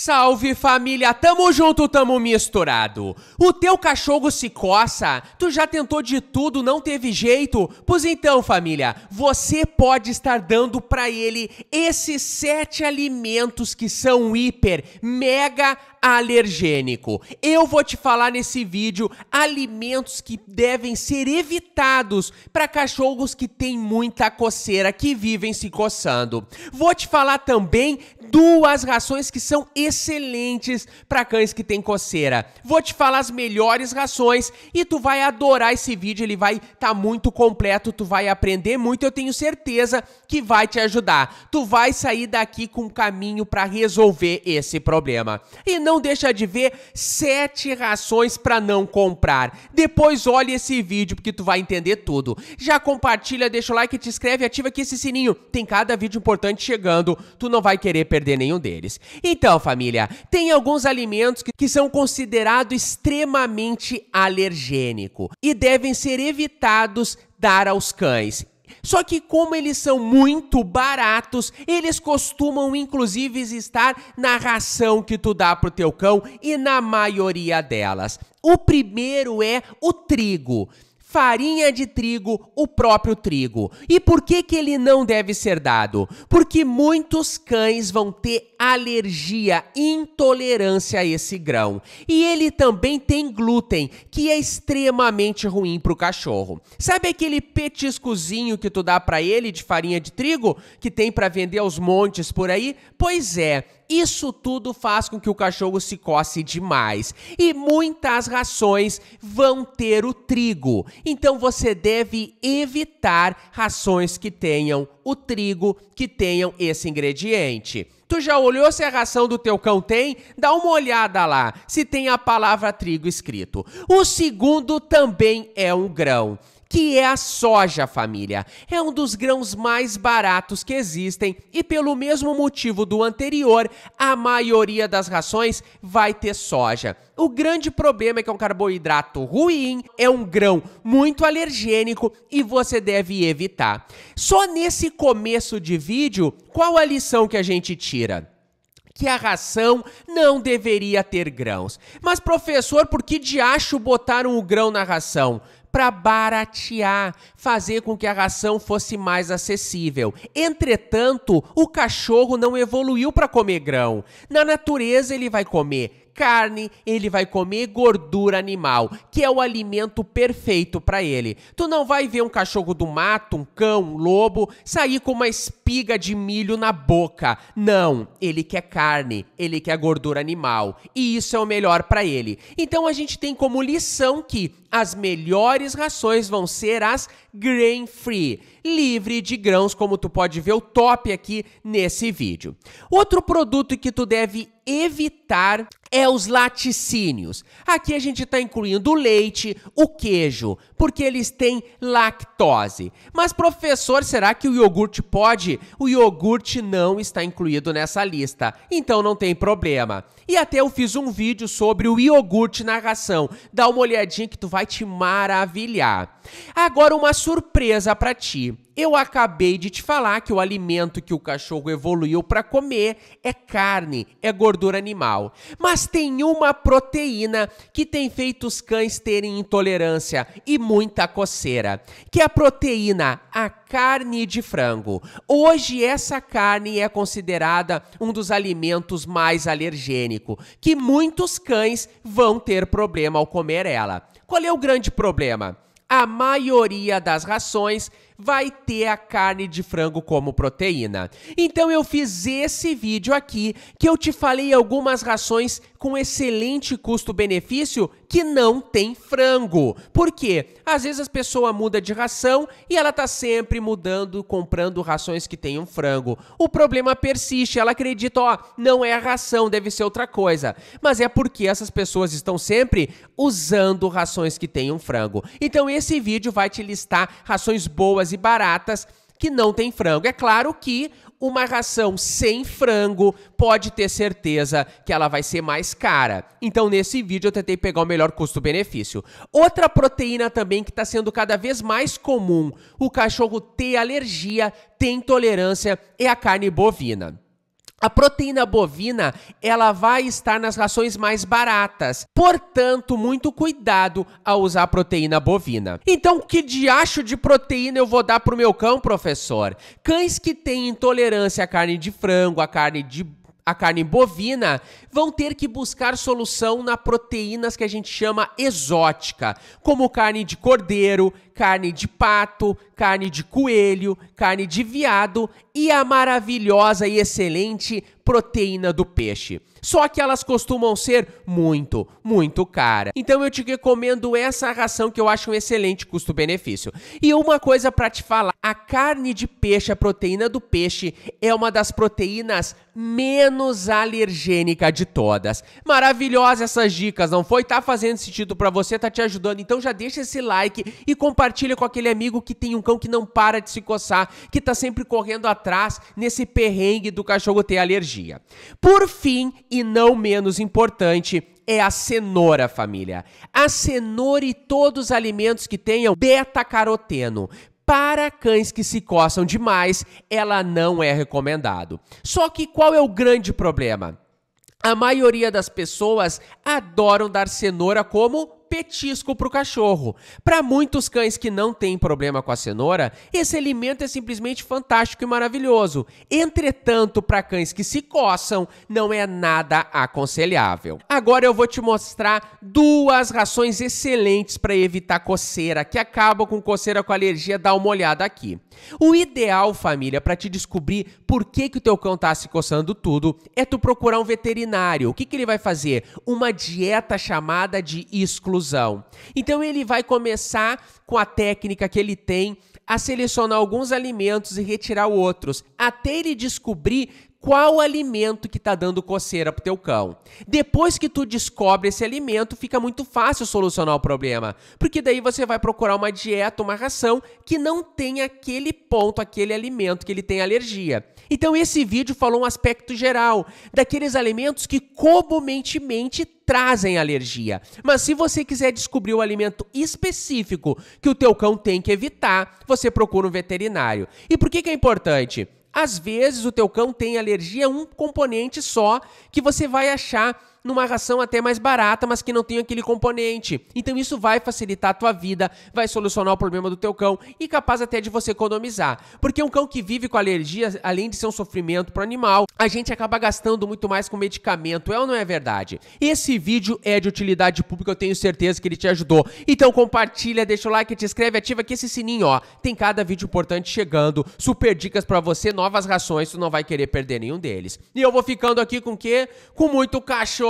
Salve família, tamo junto, tamo misturado. O teu cachorro se coça? Tu já tentou de tudo, não teve jeito? Pois então, família, você pode estar dando para ele esses sete alimentos que são hiper, mega alergênico. Eu vou te falar nesse vídeo alimentos que devem ser evitados para cachorros que têm muita coceira, que vivem se coçando. Vou te falar também duas rações que são excelentes para cães que têm coceira. Vou te falar as melhores rações e tu vai adorar esse vídeo, ele vai estar tá muito completo, tu vai aprender muito, eu tenho certeza que vai te ajudar. Tu vai sair daqui com um caminho para resolver esse problema. E não deixa de ver sete rações para não comprar. Depois olha esse vídeo porque tu vai entender tudo. Já compartilha, deixa o like, te inscreve, ativa aqui esse sininho. Tem cada vídeo importante chegando, tu não vai querer perder perder nenhum deles. Então, família, tem alguns alimentos que, que são considerados extremamente alergênicos e devem ser evitados dar aos cães. Só que como eles são muito baratos, eles costumam inclusive estar na ração que tu dá pro teu cão e na maioria delas. O primeiro é o trigo farinha de trigo, o próprio trigo. E por que que ele não deve ser dado? Porque muitos cães vão ter alergia, intolerância a esse grão. E ele também tem glúten, que é extremamente ruim para o cachorro. Sabe aquele petiscozinho que tu dá para ele de farinha de trigo que tem para vender aos montes por aí? Pois é, isso tudo faz com que o cachorro se coce demais. E muitas rações vão ter o trigo. Então você deve evitar rações que tenham o trigo, que tenham esse ingrediente. Tu já olhou se a ração do teu cão tem? Dá uma olhada lá, se tem a palavra trigo escrito. O segundo também é um grão que é a soja, família. É um dos grãos mais baratos que existem e, pelo mesmo motivo do anterior, a maioria das rações vai ter soja. O grande problema é que é um carboidrato ruim, é um grão muito alergênico e você deve evitar. Só nesse começo de vídeo, qual a lição que a gente tira? que a ração não deveria ter grãos. Mas, professor, por que diacho botaram o grão na ração? para baratear, fazer com que a ração fosse mais acessível. Entretanto, o cachorro não evoluiu para comer grão. Na natureza, ele vai comer carne, ele vai comer gordura animal, que é o alimento perfeito para ele. Tu não vai ver um cachorro do mato, um cão, um lobo, sair com uma espiga de milho na boca. Não, ele quer carne, ele quer gordura animal, e isso é o melhor para ele. Então a gente tem como lição que as melhores rações vão ser as grain free, livre de grãos, como tu pode ver o top aqui nesse vídeo. Outro produto que tu deve evitar é os laticínios. Aqui a gente está incluindo o leite, o queijo, porque eles têm lactose. Mas, professor, será que o iogurte pode? O iogurte não está incluído nessa lista, então não tem problema. E até eu fiz um vídeo sobre o iogurte na ração. Dá uma olhadinha que tu vai te maravilhar. Agora, uma surpresa para ti. Eu acabei de te falar que o alimento que o cachorro evoluiu para comer é carne, é gordura gordura animal. Mas tem uma proteína que tem feito os cães terem intolerância e muita coceira, que é a proteína a carne de frango. Hoje essa carne é considerada um dos alimentos mais alergênico, que muitos cães vão ter problema ao comer ela. Qual é o grande problema? A maioria das rações vai ter a carne de frango como proteína. Então eu fiz esse vídeo aqui que eu te falei algumas rações com excelente custo-benefício que não tem frango. Por quê? Às vezes a pessoa muda de ração e ela tá sempre mudando, comprando rações que tenham frango. O problema persiste, ela acredita, ó, não é a ração, deve ser outra coisa. Mas é porque essas pessoas estão sempre usando rações que tenham frango. Então esse vídeo vai te listar rações boas e baratas que não tem frango. É claro que uma ração sem frango pode ter certeza que ela vai ser mais cara. Então, nesse vídeo, eu tentei pegar o melhor custo-benefício. Outra proteína também que está sendo cada vez mais comum o cachorro ter alergia, ter intolerância, é a carne bovina. A proteína bovina, ela vai estar nas rações mais baratas. Portanto, muito cuidado ao usar proteína bovina. Então, que diacho de proteína eu vou dar pro meu cão, professor? Cães que têm intolerância à carne de frango, à carne de a carne bovina, vão ter que buscar solução na proteínas que a gente chama exótica, como carne de cordeiro, carne de pato, carne de coelho, carne de viado e a maravilhosa e excelente proteína do peixe. Só que elas costumam ser muito, muito cara. Então eu te recomendo essa ração que eu acho um excelente custo-benefício. E uma coisa para te falar, a carne de peixe, a proteína do peixe é uma das proteínas menos alergênica de todas. Maravilhosa essas dicas, não foi? Tá fazendo sentido para você, tá te ajudando. Então já deixa esse like e compartilha compartilha com aquele amigo que tem um cão que não para de se coçar, que tá sempre correndo atrás nesse perrengue do cachorro ter alergia. Por fim, e não menos importante, é a cenoura, família. A cenoura e todos os alimentos que tenham beta-caroteno. Para cães que se coçam demais, ela não é recomendado. Só que qual é o grande problema? A maioria das pessoas adoram dar cenoura como petisco para o cachorro. Para muitos cães que não têm problema com a cenoura, esse alimento é simplesmente fantástico e maravilhoso. Entretanto, para cães que se coçam, não é nada aconselhável. Agora eu vou te mostrar duas rações excelentes para evitar coceira, que acabam com coceira com alergia. Dá uma olhada aqui. O ideal, família, para te descobrir por que, que o teu cão está se coçando tudo, é tu procurar um veterinário. O que, que ele vai fazer? Uma dieta chamada de exclusão então ele vai começar com a técnica que ele tem a selecionar alguns alimentos e retirar outros, até ele descobrir qual alimento que está dando coceira pro teu cão. Depois que tu descobre esse alimento, fica muito fácil solucionar o problema, porque daí você vai procurar uma dieta, uma ração que não tem aquele ponto, aquele alimento que ele tem alergia. Então esse vídeo falou um aspecto geral daqueles alimentos que comumente trazem alergia. Mas se você quiser descobrir o alimento específico que o teu cão tem que evitar, você procura um veterinário. E por que, que é importante? Às vezes o teu cão tem alergia a um componente só que você vai achar numa ração até mais barata, mas que não tem aquele componente. Então isso vai facilitar a tua vida, vai solucionar o problema do teu cão e capaz até de você economizar. Porque um cão que vive com alergia, além de ser um sofrimento para o animal, a gente acaba gastando muito mais com medicamento, é ou não é verdade? Esse vídeo é de utilidade pública, eu tenho certeza que ele te ajudou. Então compartilha, deixa o like, te inscreve, ativa aqui esse sininho, ó. Tem cada vídeo importante chegando, super dicas para você, novas rações, tu não vai querer perder nenhum deles. E eu vou ficando aqui com o quê? Com muito cachorro